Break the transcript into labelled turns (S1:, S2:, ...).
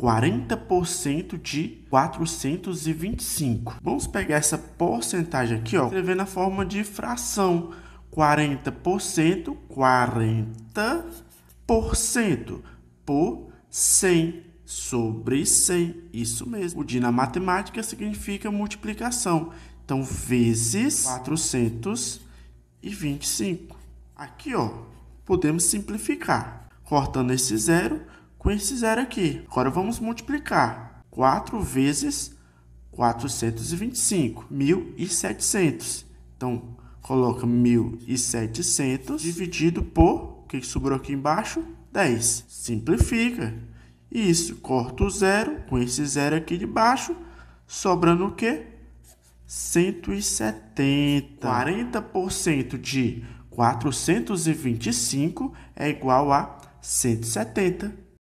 S1: 40% de 425. Vamos pegar essa porcentagem aqui, ó, escrever na forma de fração. 40%, 40% por 100 sobre 100. Isso mesmo. O de na matemática significa multiplicação. Então, vezes 425. Aqui, ó, podemos simplificar. Cortando esse zero, com esse zero aqui. Agora vamos multiplicar 4 vezes 425, 1.700. Então, coloca 1.700 dividido por, o que sobrou aqui embaixo? 10. Simplifica. Isso, corta o zero com esse zero aqui de baixo, sobrando o quê? 170. 40% de 425 é igual a 170.